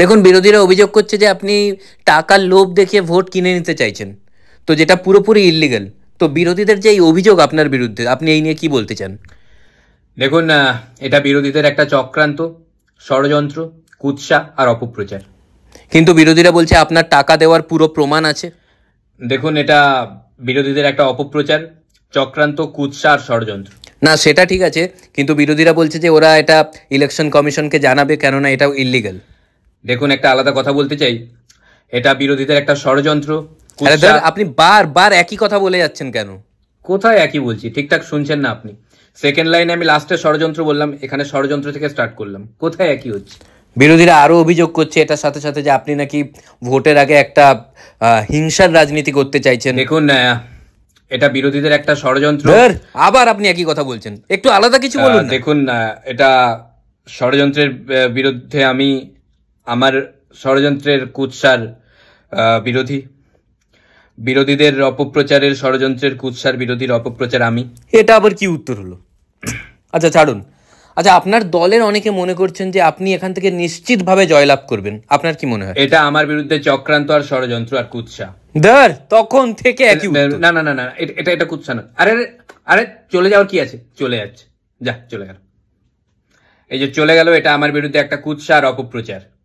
দেখুন বিরোধীরা অভিযোগ করছে যে আপনি টাকার লোভ দেখিয়ে ভোট কিনে নিতে চাইছেন তো যেটা পুরোপুরি ইলিগাল তো বিরোধীদের যে এই অভিযোগ আপনার বিরুদ্ধে আপনি এই নিয়ে কি বলতে চান দেখুন এটা বিরোধীদের একটা চক্রান্ত ষড়যন্ত্র কুৎসা আর অপপ্রচার কিন্তু বিরোধীরা বলছে আপনার টাকা দেওয়ার পুরো প্রমাণ আছে দেখুন এটা বিরোধীদের একটা অপপ্রচার চক্রান্ত কুৎসা আর ষড়যন্ত্র না সেটা ঠিক আছে কিন্তু বিরোধীরা বলছে যে ওরা এটা ইলেকশন কমিশনকে জানাবে কেননা এটাও ইলিগাল দেখুন একটা আলাদা কথা বলতে চাই এটা বিরোধীদের একটা ষড়যন্ত্র আপনি বার বার একই কথা বলে যাচ্ছেন কেন কোথায় একই বলছি ঠিকঠাক শুনছেন না আপনি সেকেন্ড লাইনে আমি লাস্টে ষড়যন্ত্র বললাম এখানে ষড়যন্ত্র থেকে স্টার্ট করলাম কোথায় একই হচ্ছে বিরোধীরা আরও অভিযোগ করছে এটার সাথে সাথে যে আপনি নাকি ভোটের আগে একটা হিংসার রাজনীতি করতে চাইছেন দেখুন এটা বিরোধীদের একটা ষড়যন্ত্র আবার আপনি একই কথা বলছেন একটু আলাদা কিছু বলুন দেখুন এটা ষড়যন্ত্রের বিরুদ্ধে আমি আমার ষড়যন্ত্রের কুৎসার বিরোধী বিরোধীদের অপপ্রচারের ষড়যন্ত্রের কুৎসার বিরোধীর অপপ্রচার আমি এটা আবার কি উত্তর হলো আচ্ছা ছাড়ুন আচ্ছা আপনার দলের অনেকে মনে করছেন যে আপনি এখান থেকে নিশ্চিতভাবে জয়লাভ করবেন আপনার কি মনে হয় এটা আমার বিরুদ্ধে চক্রান্ত আর ষড়যন্ত্র আর কুৎসা ধর তখন থেকে একই না না না না এটা এটা কুৎসা না আরে আরে চলে যাওয়ার কি আছে চলে যাচ্ছে যা চলে গেল এই যে চলে গেল এটা আমার বিরুদ্ধে একটা কুৎসা আর অপপ্রচার